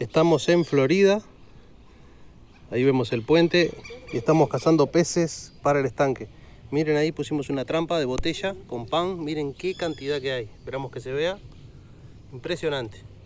Estamos en Florida. Ahí vemos el puente y estamos cazando peces para el estanque. Miren ahí pusimos una trampa de botella con pan. Miren qué cantidad que hay. Esperamos que se vea. Impresionante.